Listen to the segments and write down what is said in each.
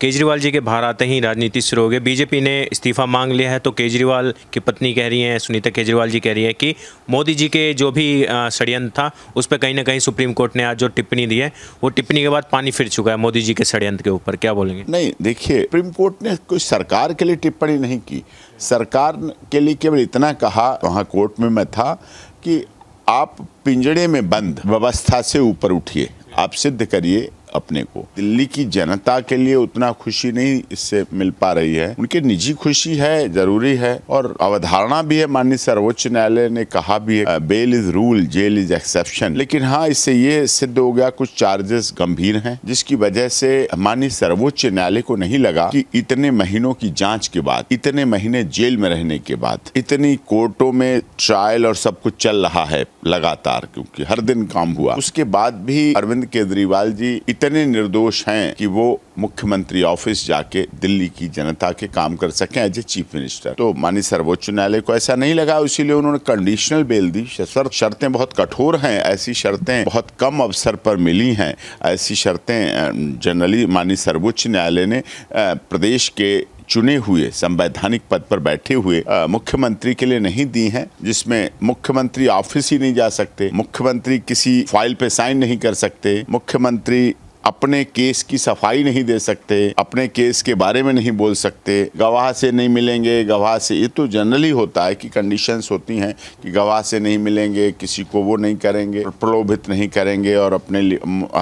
केजरीवाल जी के बाहर आते ही राजनीति शुरू हो गई बीजेपी ने इस्तीफा मांग लिया है तो केजरीवाल की पत्नी कह रही हैं सुनीता केजरीवाल जी कह रही है कि मोदी जी के जो भी षडयंत्र था उस पर कहीं ना कहीं सुप्रीम कोर्ट ने आज जो टिप्पणी दी है वो टिप्पणी के बाद पानी फिर चुका है मोदी जी के षडयंत्र के ऊपर क्या बोलेंगे नहीं देखिए सुप्रीम कोर्ट ने कुछ सरकार के लिए टिप्पणी नहीं की सरकार के लिए केवल इतना कहा वहाँ कोर्ट में मैं था कि आप पिंजड़े में बंद व्यवस्था से ऊपर उठिए आप सिद्ध करिए अपने को दिल्ली की जनता के लिए उतना खुशी नहीं इससे मिल पा रही है उनकी निजी खुशी है जरूरी है और अवधारणा भी है माननीय सर्वोच्च न्यायालय ने कहा भी है bail is rule jail is exception लेकिन हाँ इससे ये सिद्ध हो गया कुछ चार्जेस गंभीर हैं जिसकी वजह से माननीय सर्वोच्च न्यायालय को नहीं लगा कि इतने महीनों की जांच के बाद इतने महीने जेल में रहने के बाद इतनी कोर्टों में ट्रायल और सब कुछ चल रहा है लगातार क्योंकि हर दिन काम हुआ उसके बाद भी अरविंद केजरीवाल जी इतने इतने निर्दोष हैं कि वो मुख्यमंत्री ऑफिस जाके दिल्ली की जनता के काम कर सके एज ए चीफ मिनिस्टर तो माननीय सर्वोच्च न्यायालय को ऐसा नहीं लगा इसीलिए उन्होंने कंडीशनल बेल दी सर शर्तें बहुत कठोर हैं ऐसी शर्तें बहुत कम अवसर पर मिली हैं ऐसी शर्तें जनरली माननीय सर्वोच्च न्यायालय ने प्रदेश के चुने हुए संवैधानिक पद पर बैठे हुए मुख्यमंत्री के लिए नहीं दी हैं जिसमें मुख्यमंत्री ऑफिस ही नहीं जा सकते मुख्यमंत्री किसी फाइल पे साइन नहीं कर सकते मुख्यमंत्री अपने केस की सफाई नहीं दे सकते अपने केस के बारे में नहीं बोल सकते गवाह से नहीं मिलेंगे गवाह से ये तो जनरली होता है कि कंडीशंस होती हैं कि गवाह से नहीं मिलेंगे किसी को वो नहीं करेंगे प्रलोभित नहीं करेंगे और अपने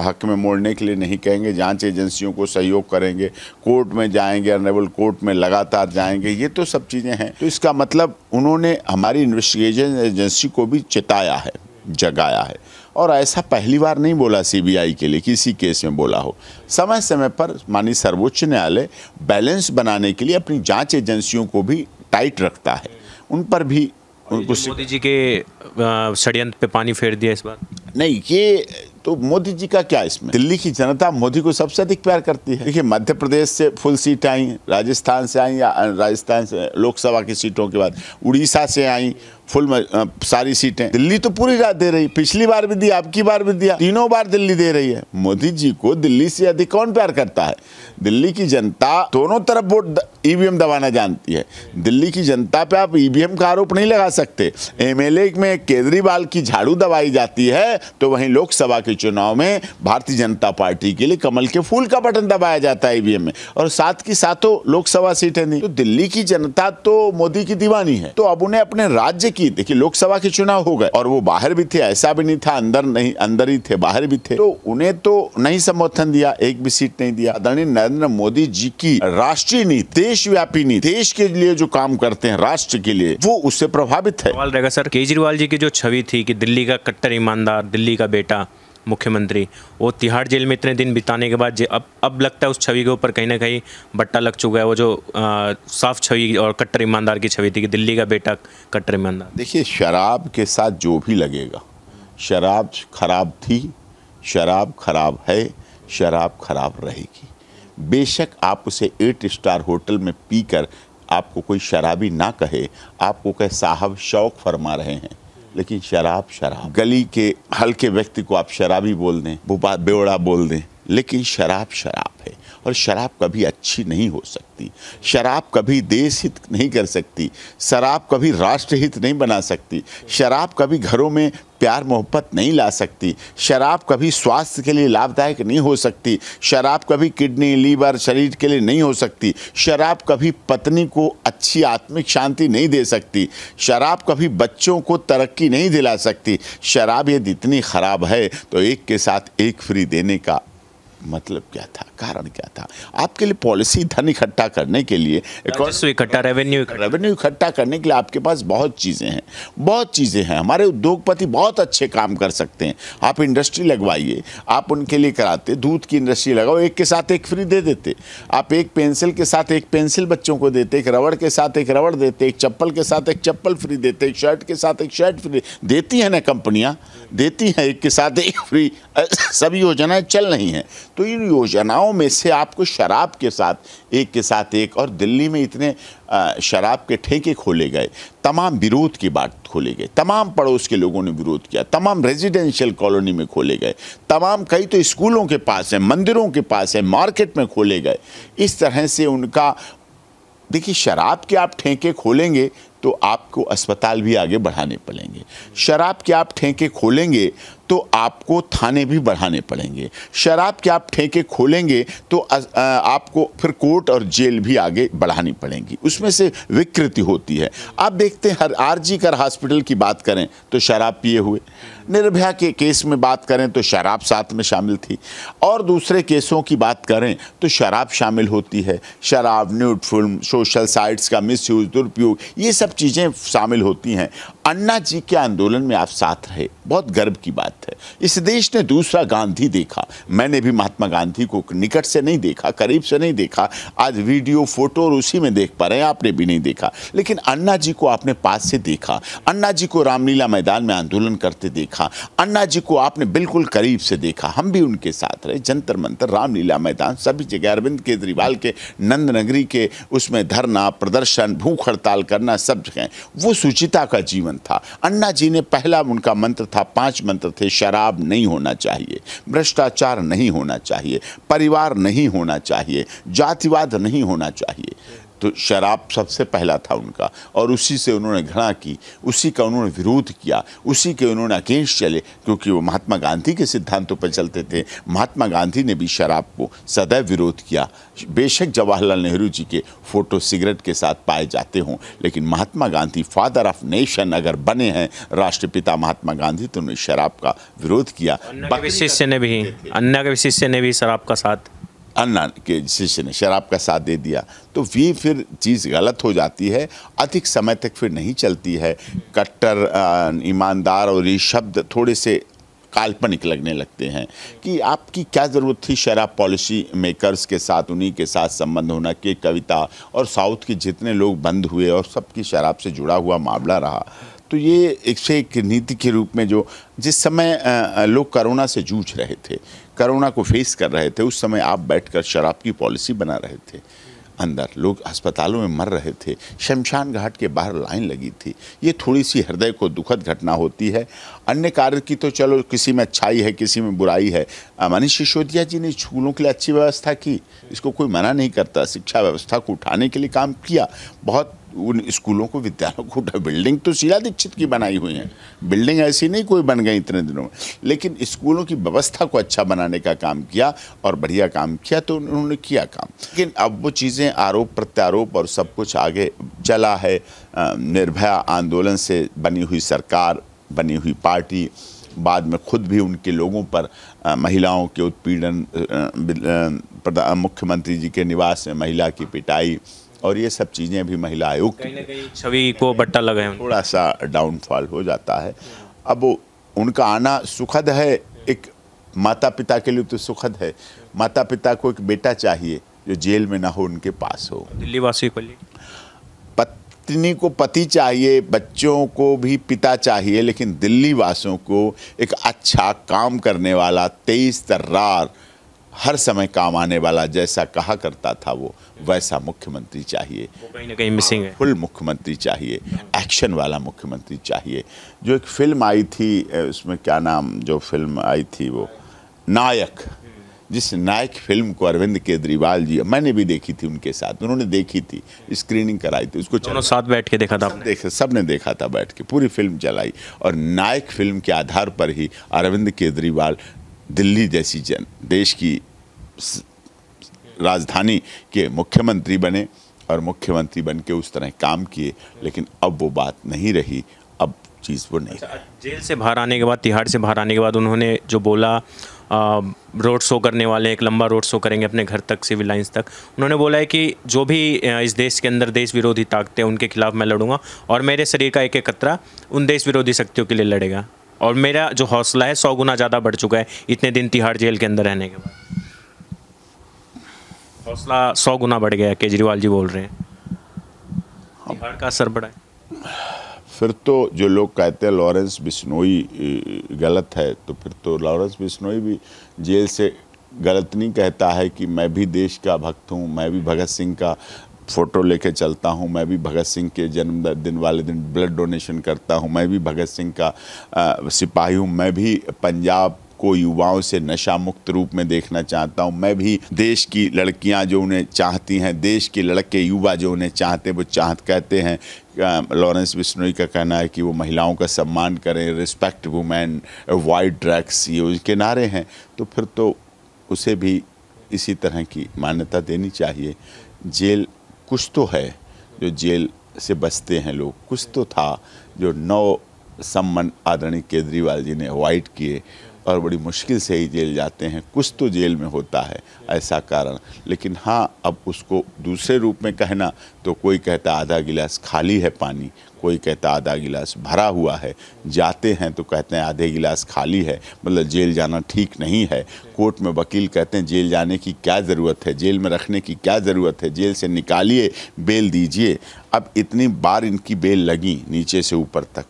हक में मोड़ने के लिए नहीं कहेंगे जाँच एजेंसियों को सहयोग करेंगे कोर्ट में जाएंगे अनरेबल कोर्ट में लगातार जाएंगे ये तो सब चीज़ें हैं तो इसका मतलब उन्होंने हमारी इन्वेस्टिगेशन एजेंसी को भी चेताया है जगाया है और ऐसा पहली बार नहीं बोला सीबीआई के लिए किसी केस में बोला हो समय समय पर माननीय सर्वोच्च न्यायालय बैलेंस बनाने के लिए अपनी जांच एजेंसियों को भी टाइट रखता है उन पर भी मोदी जी के षडयंत्र पे पानी फेर दिया इस बार नहीं ये तो मोदी जी का क्या इसमें दिल्ली की जनता मोदी को सबसे अधिक प्यार करती है देखिए मध्य प्रदेश से फुल सीट आई राजस्थान से आई राजस्थान से लोकसभा की सीटों के बाद उड़ीसा से आई फुल सारी सीटें दिल्ली तो पूरी रात दे रही पिछली बार भी दी आपकी बार भी दिया तीनों बार दिल्ली दे रही है मोदी जी को दिल्ली से अधिक कौन प्यार करता है दिल्ली की जनता दोनों तरफ वोट ईवीएम e दबाना जानती है दिल्ली की जनता पे आप ईवीएम e का आरोप नहीं लगा सकते एमएलए में केजरीवाल की झाड़ू दबाई जाती है तो वहीं लोकसभा की चुनाव में भारतीय जनता पार्टी के लिए कमल के फूल का बटन दबाया जाता है ईवीएम में और साथ की साथ लोकसभा सीटें नहीं तो दिल्ली की जनता तो मोदी की दीवानी है तो अब उन्हें अपने राज्य की देखिए लोकसभा के चुनाव हो गए और वो बाहर भी थे ऐसा भी नहीं था अंदर नहीं अंदर ही थे बाहर भी थे तो उन्हें तो नहीं समर्थन दिया एक भी सीट नहीं दिया आदरणीय नरेंद्र मोदी जी की राष्ट्रीय नीति देशव्यापी नीति देश के लिए जो काम करते हैं राष्ट्र के लिए वो उससे प्रभावित है सर केजरीवाल जी की जो छवि थी कि दिल्ली का कट्टर ईमानदार दिल्ली का बेटा मुख्यमंत्री वो तिहाड़ जेल में इतने दिन बिताने के बाद अब अब लगता है उस छवि के ऊपर कहीं ना कहीं बट्टा लग चुका है वो जो आ, साफ छवि और कट्टर ईमानदार की छवि थी कि दिल्ली का बेटा कट्टर ईमानदार देखिए शराब के साथ जो भी लगेगा शराब खराब थी शराब खराब है शराब खराब रहेगी बेशक आप उसे एट स्टार होटल में पीकर आपको कोई शराबी ना कहे आपको कहे साहब शौक फरमा रहे हैं लेकिन शराब शराब गली के हल्के व्यक्ति को आप शराबी बोल दें बेवड़ा बोल दें लेकिन शराब शराब है और शराब कभी अच्छी नहीं हो सकती शराब कभी देश हित नहीं कर सकती शराब कभी राष्ट्र हित नहीं बना सकती शराब कभी घरों में प्यार मोहब्बत नहीं ला सकती शराब कभी स्वास्थ्य के लिए लाभदायक नहीं हो सकती शराब कभी किडनी लीवर शरीर के लिए नहीं हो सकती शराब कभी पत्नी को अच्छी आत्मिक शांति नहीं दे सकती शराब कभी बच्चों को तरक्की नहीं दिला सकती शराब यदि इतनी ख़राब है तो एक के साथ एक फ्री देने का मतलब क्या था कारण क्या था आपके लिए पॉलिसी धन इकट्ठा करने के लिए इकट्ठा रेवेन्यू रेवेन्यू इकट्ठा करने के लिए आपके पास बहुत चीज़ें हैं बहुत चीज़ें हैं हमारे उद्योगपति बहुत अच्छे काम कर सकते हैं आप इंडस्ट्री लगवाइए आप उनके लिए कराते दूध की इंडस्ट्री लगाओ एक के साथ एक फ्री दे देते आप एक पेंसिल के साथ एक पेंसिल बच्चों को देते एक रबड़ के साथ एक रबड़ देते एक चप्पल के साथ एक चप्पल फ्री देते एक शर्ट के साथ एक शर्ट फ्री देती हैं ना कंपनियाँ देती हैं एक के साथ एक फ्री सभी योजनाएँ चल रही हैं तो इन योजनाओं में से आपको शराब के साथ एक के साथ एक और दिल्ली में इतने शराब के ठेके खोले गए तमाम विरोध की बात खोले गए तमाम पड़ोस के लोगों ने विरोध किया तमाम रेजिडेंशियल कॉलोनी में खोले गए तमाम कई तो स्कूलों के पास हैं मंदिरों के पास हैं मार्केट में खोले गए इस तरह से उनका देखिए शराब के आप ठेके खोलेंगे तो आपको अस्पताल भी आगे बढ़ाने पड़ेंगे शराब के आप ठेके खोलेंगे तो आपको थाने भी बढ़ाने पड़ेंगे शराब के आप ठेके खोलेंगे तो आपको फिर कोर्ट और जेल भी आगे बढ़ानी पड़ेंगी उसमें से विकृति होती है आप देखते हैं हर आरजी कर हॉस्पिटल की बात करें तो शराब पिए हुए निर्भया के केस में बात करें तो शराब साथ में शामिल थी और दूसरे केसों की बात करें तो शराब शामिल होती है शराब न्यूट फिल्म सोशल साइट्स का मिसयूज दुरुपयोग ये सब चीज़ें शामिल होती हैं अन्ना जी के आंदोलन में आप साथ रहे बहुत गर्व की बात है इस देश ने दूसरा गांधी देखा मैंने भी महात्मा गांधी को निकट से नहीं देखा करीब से नहीं देखा आज वीडियो फोटो और उसी में देख पा रहे हैं आपने भी नहीं देखा लेकिन अन्ना जी को आपने पास से देखा अन्ना जी को रामलीला मैदान में आंदोलन करते देखा अन्ना जी को आपने बिल्कुल करीब से देखा हम भी उनके साथ रहे जंतर मंतर रामलीला मैदान सभी जगह अरविंद केजरीवाल के नंद नगरी के उसमें धरना प्रदर्शन भूख हड़ताल करना सब जगह वो सुचिता का जीवन आंदोलन था अन्ना जी ने पहला उनका मंत्र था पांच मंत्र थे शराब नहीं होना चाहिए भ्रष्टाचार नहीं होना चाहिए परिवार नहीं होना चाहिए जातिवाद नहीं होना चाहिए तो शराब सबसे पहला था उनका और उसी से उन्होंने घृणा की उसी का उन्होंने विरोध किया उसी के उन्होंने अगेंस्ट चले क्योंकि वो महात्मा गांधी के सिद्धांतों पर चलते थे महात्मा गांधी ने भी शराब को सदैव विरोध किया बेशक जवाहरलाल नेहरू जी के फ़ोटो सिगरेट के साथ पाए जाते हों लेकिन Mahatma Gandhi father of nation अगर बने हैं राष्ट्रपिता महात्मा गांधी तो उन्होंने शराब का विरोध किया अन्ना विशिष्य ने भी अन्य के विशिष्य ने भी शराब का साथ अन्ना के शिष्य ने शराब का साथ दे दिया तो भी फिर चीज़ गलत हो जाती है अधिक समय तक फिर नहीं चलती है कट्टर ईमानदार और ये शब्द थोड़े से काल्पनिक लगने लगते हैं कि आपकी क्या ज़रूरत थी शराब पॉलिसी मेकर्स के साथ उन्हीं के साथ संबंध होना कि कविता और साउथ के जितने लोग बंद हुए और सबकी शराब से जुड़ा हुआ मामला रहा तो ये एक से एक नीति के रूप में जो जिस समय लोग कोरोना से जूझ रहे थे कोरोना को फेस कर रहे थे उस समय आप बैठकर शराब की पॉलिसी बना रहे थे अंदर लोग अस्पतालों में मर रहे थे शमशान घाट के बाहर लाइन लगी थी ये थोड़ी सी हृदय को दुखद घटना होती है अन्य कार्य की तो चलो किसी में अच्छाई है किसी में बुराई है मनीष सिसोदिया जी ने स्कूलों के लिए अच्छी व्यवस्था की इसको कोई मना नहीं करता शिक्षा व्यवस्था को उठाने के लिए काम किया बहुत उन स्कूलों को विद्यालयों को उठा बिल्डिंग तो शीला दीक्षित की बनाई हुई है बिल्डिंग ऐसी नहीं कोई बन गई इतने दिनों में लेकिन स्कूलों की व्यवस्था को अच्छा बनाने का काम किया और बढ़िया काम किया तो उन्होंने किया काम लेकिन अब वो चीज़ें आरोप प्रत्यारोप और सब कुछ आगे चला है निर्भया आंदोलन से बनी हुई सरकार बनी हुई पार्टी बाद में खुद भी उनके लोगों पर आ, महिलाओं के उत्पीड़न मुख्यमंत्री जी के निवास में महिला की पिटाई और ये सब चीज़ें भी महिला आयोग की छवि को बट्टा लगाए थोड़ा सा डाउनफॉल हो जाता है अब उनका आना सुखद है एक माता पिता के लिए तो सुखद है माता पिता को एक बेटा चाहिए जो जेल में ना हो उनके पास हो दिल्ली वासी को पत्नी को पति चाहिए बच्चों को भी पिता चाहिए लेकिन दिल्ली वासियों को एक अच्छा काम करने वाला तेज तर्रार हर समय काम आने वाला जैसा कहा करता था वो वैसा मुख्यमंत्री चाहिए कहीं ना कहीं मिसिंग है फुल मुख्यमंत्री चाहिए एक्शन वाला मुख्यमंत्री चाहिए जो एक फिल्म आई थी उसमें क्या नाम जो फिल्म आई थी वो नायक जिस नायक फिल्म को अरविंद केजरीवाल जी मैंने भी देखी थी उनके साथ उन्होंने देखी थी स्क्रीनिंग कराई थी उसको चलो साथ बैठ के देखा था सब देखा सबने देखा था बैठ के पूरी फिल्म चलाई और नायक फिल्म के आधार पर ही अरविंद केजरीवाल दिल्ली जैसी जन देश की राजधानी के मुख्यमंत्री बने और मुख्यमंत्री बन के उस तरह काम किए लेकिन अब वो बात नहीं रही अब चीज़ वो नहीं अच्छा, जेल से बाहर आने के बाद तिहाड़ से बाहर आने के बाद उन्होंने जो बोला रोड शो करने वाले एक लंबा रोड शो करेंगे अपने घर तक सिविल लाइन्स तक उन्होंने बोला है कि जो भी इस देश के अंदर देश विरोधी ताकतें उनके खिलाफ मैं लड़ूंगा और मेरे शरीर का एक एक कतरा उन देश विरोधी शक्तियों के लिए लड़ेगा और मेरा जो हौसला है सौ गुना ज़्यादा बढ़ चुका है इतने दिन तिहाड़ जेल के अंदर रहने के बाद हौसला सौ गुना बढ़ गया केजरीवाल जी बोल रहे हैं तिहाड़ का असर बढ़ा है फिर तो जो लोग कहते हैं लॉरेंस बिश्नोई गलत है तो फिर तो लॉरेंस बिश्नोई भी जेल से गलत नहीं कहता है कि मैं भी देश का भक्त हूँ मैं भी भगत सिंह का फ़ोटो लेके चलता हूँ मैं भी भगत सिंह के जन्मदिन वाले दिन ब्लड डोनेशन करता हूँ मैं भी भगत सिंह का सिपाही हूँ मैं भी पंजाब को युवाओं से नशा मुक्त रूप में देखना चाहता हूँ मैं भी देश की लड़कियाँ जो उन्हें चाहती हैं देश के लड़के युवा जो उन्हें चाहते वो चाहत कहते हैं लॉरेंस बिश्नोई का कहना है कि वो महिलाओं का सम्मान करें रिस्पेक्ट वुमेन वाइट ड्रग्स ये उसके नारे हैं तो फिर तो उसे भी इसी तरह की मान्यता देनी चाहिए जेल कुछ तो है जो जेल से बचते हैं लोग कुछ तो था जो नौ सम्मान आदरणीय केजरीवाल जी ने अवॉइड किए और बड़ी मुश्किल से ही जेल जाते हैं कुछ तो जेल में होता है ऐसा कारण लेकिन हाँ अब उसको दूसरे रूप में कहना तो कोई कहता आधा गिलास खाली है पानी कोई कहता आधा गिलास भरा हुआ है जाते हैं तो कहते हैं आधे गिलास खाली है मतलब जेल जाना ठीक नहीं है कोर्ट में वकील कहते हैं जेल जाने की क्या ज़रूरत है जेल में रखने की क्या ज़रूरत है जेल से निकालिए बेल दीजिए अब इतनी बार इनकी बेल लगी नीचे से ऊपर तक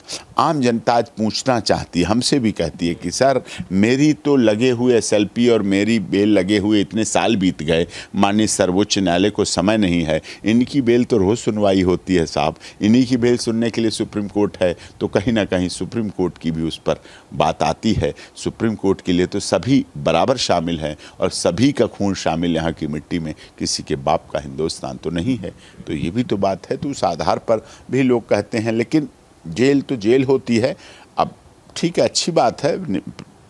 आम जनता आज पूछना चाहती है हमसे भी कहती है कि सर मेरी तो लगे हुए एस और मेरी बेल लगे हुए इतने साल बीत गए माननीय सर्वोच्च न्यायालय को समय नहीं है इनकी बेल तो रोज़ सुनवाई होती है साहब इन्हीं की बेल सुनने के लिए सुप्रीम कोर्ट है तो कहीं ना कहीं सुप्रीम कोर्ट की भी उस पर बात आती है सुप्रीम कोर्ट के लिए तो सभी बराबर शामिल हैं और सभी का खून शामिल यहाँ की मिट्टी में किसी के बाप का हिंदुस्तान तो नहीं है तो ये भी तो बात है तो उस आधार पर भी लोग कहते हैं लेकिन जेल तो जेल होती है अब ठीक है अच्छी बात है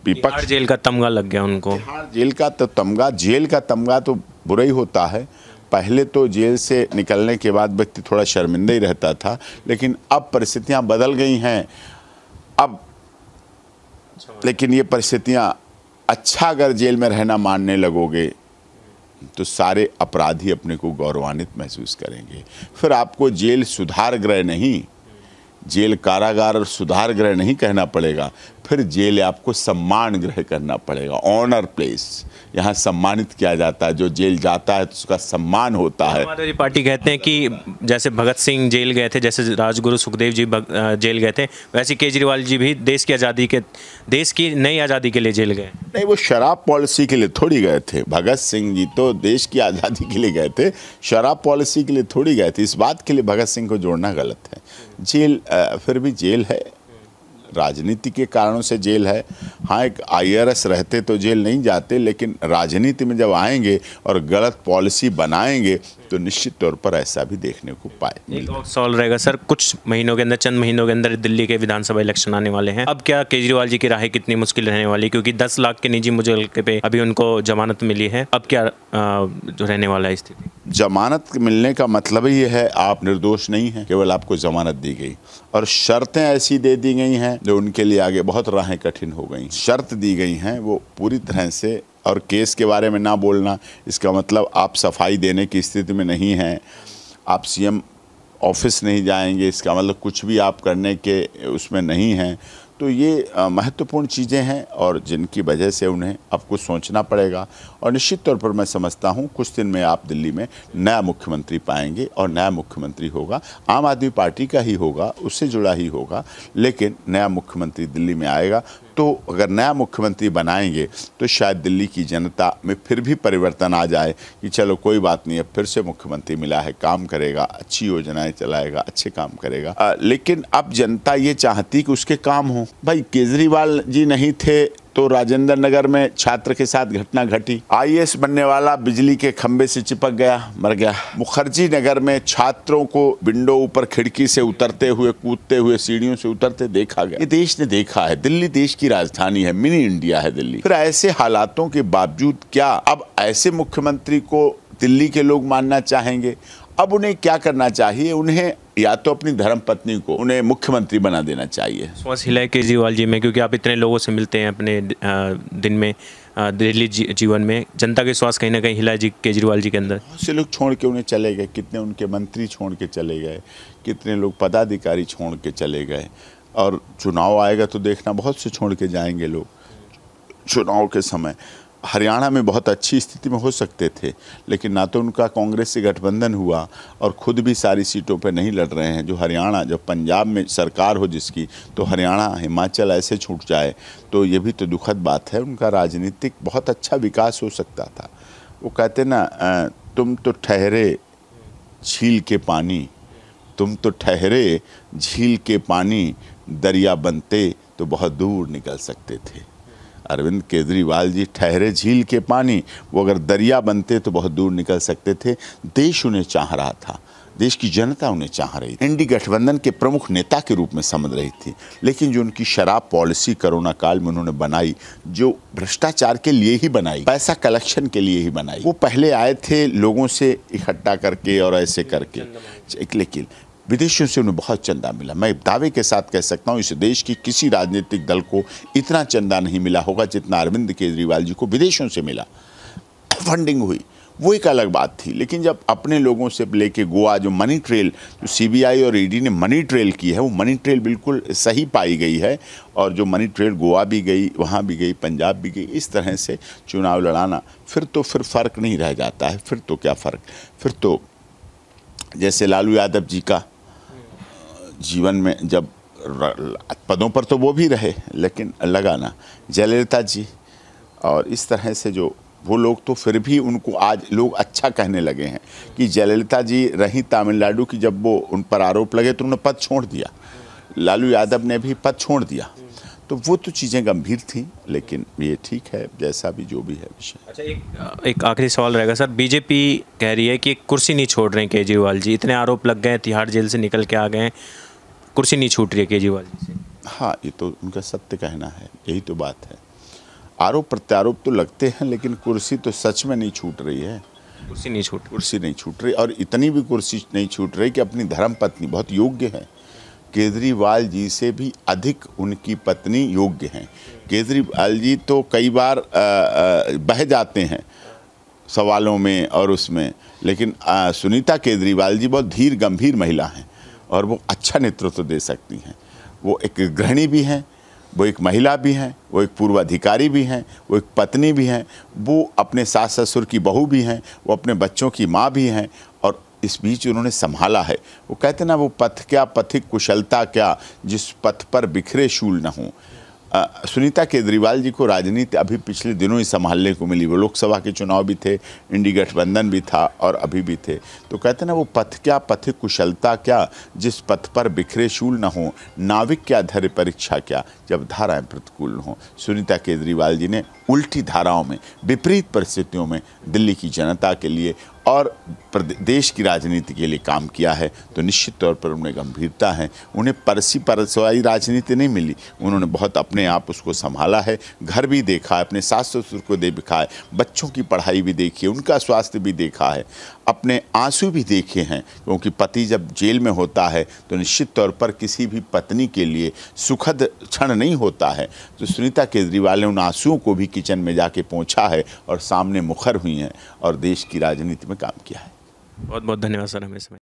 विपक्ष जेल का तमगा लग गया उनको जेल का तो तमगा जेल का तमगा तो बुरा ही होता है पहले तो जेल से निकलने के बाद व्यक्ति थोड़ा शर्मिंदा ही रहता था लेकिन अब परिस्थितियां बदल गई हैं अब लेकिन ये परिस्थितियां अच्छा अगर जेल में रहना मानने लगोगे तो सारे अपराधी अपने को गौरवान्वित महसूस करेंगे फिर आपको जेल सुधार गृह नहीं जेल कारागार और सुधार गृह नहीं कहना पड़ेगा फिर जेल आपको सम्मान ग्रह करना पड़ेगा ऑनर प्लेस यहाँ सम्मानित किया जाता है जो जेल जाता है तो उसका सम्मान होता है पार्टी कहते हैं कि जैसे भगत सिंह जेल गए थे जैसे राजगुरु सुखदेव जी जेल गए थे वैसे केजरीवाल जी भी देश की आज़ादी के देश की नई आज़ादी के लिए जेल गए नहीं वो शराब पॉलिसी के लिए थोड़ी गए थे भगत सिंह जी तो देश की आज़ादी के लिए गए थे शराब पॉलिसी के लिए थोड़ी गए थे इस बात के लिए भगत सिंह को जोड़ना गलत है जेल फिर भी जेल है राजनीति के कारणों से जेल है हाँ एक आईआरएस रहते तो जेल नहीं जाते लेकिन राजनीति में जब आएंगे और गलत पॉलिसी बनाएंगे तो निश्चित तौर पर ऐसा भी देखने को पाए सॉल रहेगा सर कुछ महीनों के अंदर चंद महीनों के अंदर दिल्ली के विधानसभा इलेक्शन आने वाले हैं अब क्या केजरीवाल जी की राहें कितनी मुश्किल रहने वाली क्योंकि दस लाख के निजी मुझे पे अभी उनको जमानत मिली है अब क्या जो रहने वाला है स्थिति जमानत मिलने का मतलब ये है आप निर्दोष नहीं हैं केवल आपको जमानत दी गई और शर्तें ऐसी दे दी गई हैं जो उनके लिए आगे बहुत राहें कठिन हो गई शर्त दी गई हैं वो पूरी तरह से और केस के बारे में ना बोलना इसका मतलब आप सफाई देने की स्थिति में नहीं हैं आप सीएम ऑफिस नहीं जाएंगे इसका मतलब कुछ भी आप करने के उसमें नहीं हैं तो ये महत्वपूर्ण चीज़ें हैं और जिनकी वजह से उन्हें आपको सोचना पड़ेगा और निश्चित तौर पर मैं समझता हूँ कुछ दिन में आप दिल्ली में नया मुख्यमंत्री पाएंगे और नया मुख्यमंत्री होगा आम आदमी पार्टी का ही होगा उससे जुड़ा ही होगा लेकिन नया मुख्यमंत्री दिल्ली में आएगा तो अगर नया मुख्यमंत्री बनाएंगे तो शायद दिल्ली की जनता में फिर भी परिवर्तन आ जाए कि चलो कोई बात नहीं है फिर से मुख्यमंत्री मिला है काम करेगा अच्छी योजनाएं चलाएगा अच्छे काम करेगा आ, लेकिन अब जनता ये चाहती कि उसके काम हों भाई केजरीवाल जी नहीं थे तो राजेंद्र नगर में छात्र के साथ घटना घटी आई बनने वाला बिजली के खंबे से चिपक गया मर गया मुखर्जी नगर में छात्रों को विंडो ऊपर खिड़की से उतरते हुए कूदते हुए सीढ़ियों से उतरते देखा गया ये देश ने देखा है दिल्ली देश की राजधानी है मिनी इंडिया है दिल्ली फिर ऐसे हालातों के बावजूद क्या अब ऐसे मुख्यमंत्री को दिल्ली के लोग मानना चाहेंगे अब उन्हें क्या करना चाहिए उन्हें या तो अपनी धर्म पत्नी को उन्हें मुख्यमंत्री बना देना चाहिए स्वास्थ्य केजरीवाल जी में क्योंकि आप इतने लोगों से मिलते हैं अपने दिन में दिल्ली जीवन में जनता के स्वास्थ्य कहीं ना कहीं हिला जी केजरीवाल जी के अंदर बहुत से लोग छोड़ के उन्हें चले गए कितने उनके मंत्री छोड़ के चले गए कितने लोग पदाधिकारी छोड़ के चले गए और चुनाव आएगा तो देखना बहुत से छोड़ के जाएंगे लोग चुनाव के समय हरियाणा में बहुत अच्छी स्थिति में हो सकते थे लेकिन ना तो उनका कांग्रेस से गठबंधन हुआ और खुद भी सारी सीटों पर नहीं लड़ रहे हैं जो हरियाणा जब पंजाब में सरकार हो जिसकी तो हरियाणा हिमाचल ऐसे छूट जाए तो ये भी तो दुखद बात है उनका राजनीतिक बहुत अच्छा विकास हो सकता था वो कहते ना तुम तो ठहरे झील के पानी तुम तो ठहरे झील के पानी दरिया बनते तो बहुत दूर निकल सकते थे अरविंद केजरीवाल जी ठहरे झील के पानी वो अगर दरिया बनते तो बहुत दूर निकल सकते थे देश उन्हें चाह रहा था देश की जनता उन्हें चाह रही थी एनडी गठबंधन के प्रमुख नेता के रूप में समझ रही थी लेकिन जो उनकी शराब पॉलिसी कोरोना काल में उन्होंने बनाई जो भ्रष्टाचार के लिए ही बनाई पैसा कलेक्शन के लिए ही बनाई वो पहले आए थे लोगों से इकट्ठा करके और ऐसे करके लेकिन विदेशियों से उन्हें बहुत चंदा मिला मैं दावे के साथ कह सकता हूँ इस देश की किसी राजनीतिक दल को इतना चंदा नहीं मिला होगा जितना अरविंद केजरीवाल जी को विदेशों से मिला फंडिंग हुई वो एक अलग बात थी लेकिन जब अपने लोगों से लेके गोवा जो मनी ट्रेल जो सीबीआई और ईडी ने मनी ट्रेल की है वो मनी ट्रेल बिल्कुल सही पाई गई है और जो मनी ट्रेल गोवा भी गई वहाँ भी गई पंजाब भी गई इस तरह से चुनाव लड़ाना फिर तो फिर फ़र्क नहीं रह जाता है फिर तो क्या फ़र्क फिर तो जैसे लालू यादव जी का जीवन में जब पदों पर तो वो भी रहे लेकिन लगाना जयललिता जी और इस तरह से जो वो लोग तो फिर भी उनको आज लोग अच्छा कहने लगे हैं कि जयललिता जी रही तमिलनाडु की जब वो उन पर आरोप लगे तो उन्होंने पद छोड़ दिया लालू यादव ने भी पद छोड़ दिया तो वो तो चीज़ें गंभीर थी लेकिन ये ठीक है जैसा भी जो भी है विषय अच्छा एक एक आखिरी सवाल रहेगा सर बीजेपी कह रही है कि कुर्सी नहीं छोड़ रहे केजरीवाल जी इतने आरोप लग गए तिहाड़ जेल से निकल के आ गए कुर्सी नहीं छूट रही है केजरीवाल जी से हाँ ये तो उनका सत्य कहना है यही तो बात है आरोप प्रत्यारोप तो लगते हैं लेकिन कुर्सी तो सच में नहीं छूट रही है कुर्सी नहीं छूट कुर्सी नहीं छूट रही और इतनी भी कुर्सी नहीं छूट रही कि अपनी धर्म पत्नी बहुत योग्य है केजरीवाल जी से भी अधिक उनकी पत्नी योग्य हैं केजरीवाल जी तो कई बार बह जाते हैं सवालों में और उसमें लेकिन सुनीता केजरीवाल जी बहुत धीर गंभीर महिला हैं और वो अच्छा नेतृत्व दे सकती हैं वो एक गृहिणी भी हैं वो एक महिला भी हैं वो एक पूर्वाधिकारी भी हैं वो एक पत्नी भी हैं वो अपने सास ससुर की बहू भी हैं वो अपने बच्चों की माँ भी हैं और इस बीच उन्होंने संभाला है वो कहते ना वो पथ क्या पथिक कुशलता क्या जिस पथ पर बिखरे शूल न हों सुनीता केजरीवाल जी को राजनीति अभी पिछले दिनों ही संभालने को मिली वो लोकसभा के चुनाव भी थे इंडी गठबंधन भी था और अभी भी थे तो कहते ना वो पथ क्या पथ कुशलता क्या जिस पथ पर बिखरे शूल न हो नाविक क्या धर्य परीक्षा क्या जब धाराएं प्रतिकूल हों सुनीता केजरीवाल जी ने उल्टी धाराओं में विपरीत परिस्थितियों में दिल्ली की जनता के लिए और देश की राजनीति के लिए काम किया है तो निश्चित तौर पर उन्हें गंभीरता है उन्हें परसी परसवाई राजनीति नहीं मिली उन्होंने बहुत अपने आप उसको संभाला है घर भी देखा है अपने सास ससुर को देखा है बच्चों की पढ़ाई भी देखी है उनका स्वास्थ्य भी देखा है अपने आंसू भी देखे हैं क्योंकि पति जब जेल में होता है तो निश्चित तौर पर किसी भी पत्नी के लिए सुखद क्षण नहीं होता है तो सुनीता केजरीवाल ने उन आंसुओं को भी किचन में जाके पहुँचा है और सामने मुखर हुई हैं और देश की राजनीति में काम किया है बहुत बहुत धन्यवाद सर हमें समय